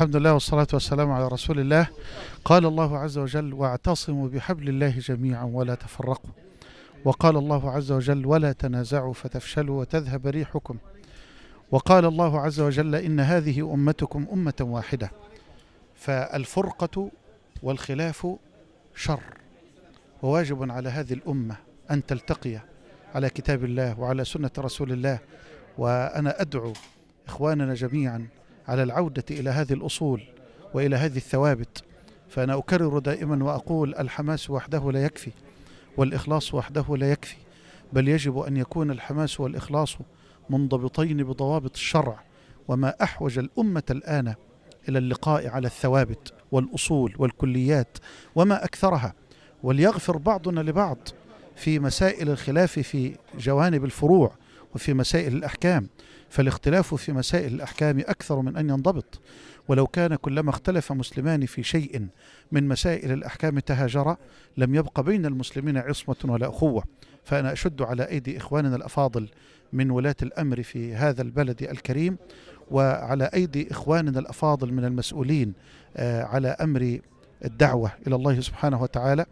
الحمد لله والصلاة والسلام على رسول الله قال الله عز وجل واعتصموا بحبل الله جميعا ولا تفرقوا وقال الله عز وجل ولا تنازعوا فتفشلوا وتذهب ريحكم وقال الله عز وجل إن هذه أمتكم أمة واحدة فالفرقة والخلاف شر وواجب على هذه الأمة أن تلتقي على كتاب الله وعلى سنة رسول الله وأنا أدعو إخواننا جميعا على العودة إلى هذه الأصول وإلى هذه الثوابت فأنا أكرر دائما وأقول الحماس وحده لا يكفي والإخلاص وحده لا يكفي بل يجب أن يكون الحماس والإخلاص منضبطين بضوابط الشرع وما أحوج الأمة الآن إلى اللقاء على الثوابت والأصول والكليات وما أكثرها وليغفر بعضنا لبعض في مسائل الخلاف في جوانب الفروع وفي مسائل الأحكام فالاختلاف في مسائل الأحكام أكثر من أن ينضبط ولو كان كلما اختلف مسلمان في شيء من مسائل الأحكام تهاجرا لم يبق بين المسلمين عصمة ولا أخوة فأنا أشد على أيدي إخواننا الأفاضل من ولاة الأمر في هذا البلد الكريم وعلى أيدي إخواننا الأفاضل من المسؤولين آه، على أمر الدعوة إلى الله سبحانه وتعالى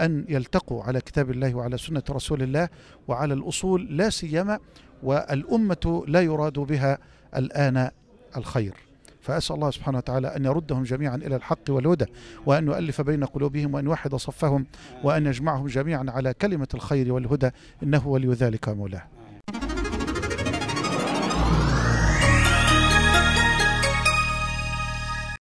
أن يلتقوا على كتاب الله وعلى سنة رسول الله وعلى الأصول لا سيما والأمة لا يراد بها الآن الخير فأسأل الله سبحانه وتعالى أن يردهم جميعا إلى الحق والهدى وأن يؤلف بين قلوبهم وأن يوحد صفهم وأن يجمعهم جميعا على كلمة الخير والهدى إنه ولي ذلك مولاه